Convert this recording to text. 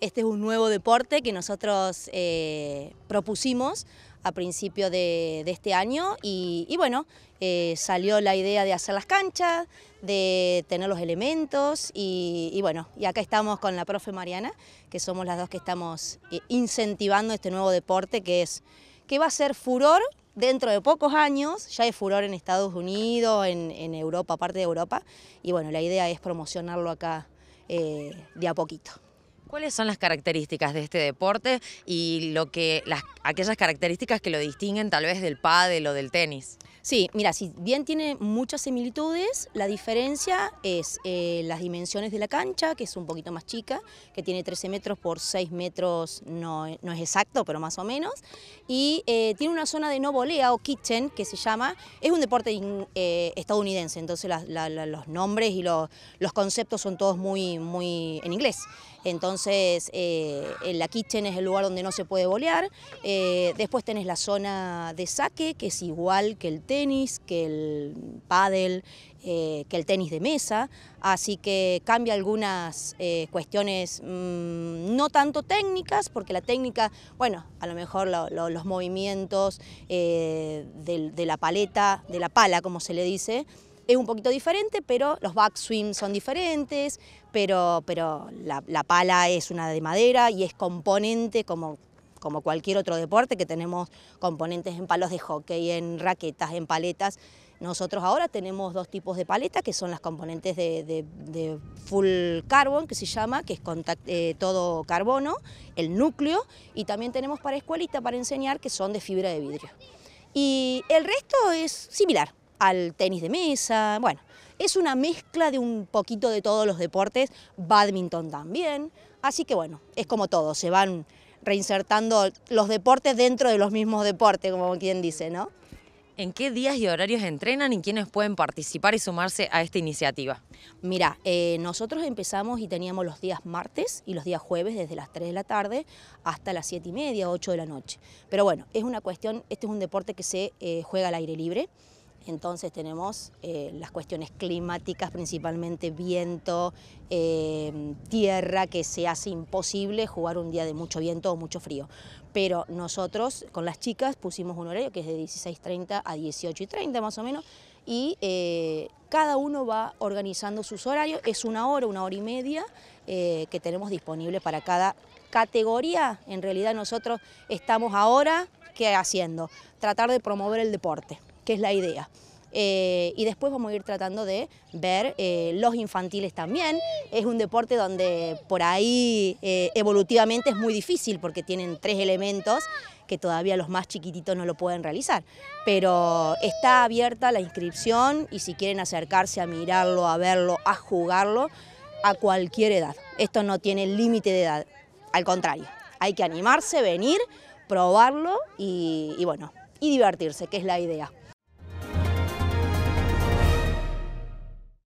Este es un nuevo deporte que nosotros eh, propusimos a principio de, este año y, bueno, eh, salió la idea de hacer las canchas, de tener los elementos y, bueno, y acá estamos con la profe Mariana, que somos las dos que estamos eh, incentivando este nuevo deporte que es que va a ser furor dentro de pocos años, ya hay furor en Estados Unidos, en, Europa, parte de Europa, y bueno, la idea es promocionarlo acá de a poquito. ¿Cuáles son las características de este deporte y lo que aquellas características que lo distinguen tal vez del pádel o del tenis? Sí, mira, si bien tiene muchas similitudes, la diferencia es eh, las dimensiones de la cancha, que es un poquito más chica, que tiene 13 metros por 6 metros, no, es exacto, pero más o menos, y eh, tiene una zona de no volea o kitchen, que se llama, es un deporte eh, estadounidense, entonces los nombres y los, los, conceptos son todos muy, muy en inglés. Entonces, eh, la kitchen es el lugar donde no se puede bolear. Eh, después tenés la zona de saque, que es igual que el tenis, que el pádel, eh, que el tenis de mesa. Así que cambia algunas cuestiones mm, no tanto técnicas, porque la técnica, bueno, a lo mejor los movimientos de la paleta, de la pala, como se le dice, es un poquito diferente, pero los backswim son diferentes, pero, pero la, pala es una de madera y es componente como, como cualquier otro deporte que tenemos componentes en palos de hockey, en raquetas, en paletas. Nosotros ahora tenemos dos tipos de paletas, que son las componentes de, full carbon, que se llama, que es eh, todo carbono, el núcleo, y también tenemos para escuelita, para enseñar, que son de fibra de vidrio. Y el resto es similar, al tenis de mesa, bueno, es una mezcla de un poquito de todos los deportes, badminton también, así que bueno, es como todo, se van reinsertando los deportes dentro de los mismos deportes, como quien dice, ¿no? ¿En qué días y horarios entrenan y quiénes pueden participar y sumarse a esta iniciativa? Mira, eh, nosotros empezamos y teníamos los días martes y los días jueves desde las 3 de la tarde hasta las 7 y media, 8 de la noche. Pero bueno, es una cuestión, este es un deporte que se eh, juega al aire libre, entonces tenemos eh, las cuestiones climáticas, principalmente viento, eh, tierra, que se hace imposible jugar un día de mucho viento o mucho frío. Pero nosotros con las chicas pusimos un horario que es de 16.30 a 18.30 más o menos, y eh, cada uno va organizando sus horarios. Es una hora, una hora y media que tenemos disponible para cada categoría. En realidad nosotros estamos ahora, ¿qué haciendo? Tratar de promover el deporte que es la idea. Eh, y después vamos a ir tratando de ver eh, los infantiles también. Es un deporte donde por ahí eh, evolutivamente es muy difícil porque tienen tres elementos que todavía los más chiquititos no lo pueden realizar. Pero está abierta la inscripción y si quieren acercarse a mirarlo, a verlo, a jugarlo, a cualquier edad. Esto no tiene límite de edad, al contrario. Hay que animarse, venir, probarlo y bueno, y divertirse, que es la idea.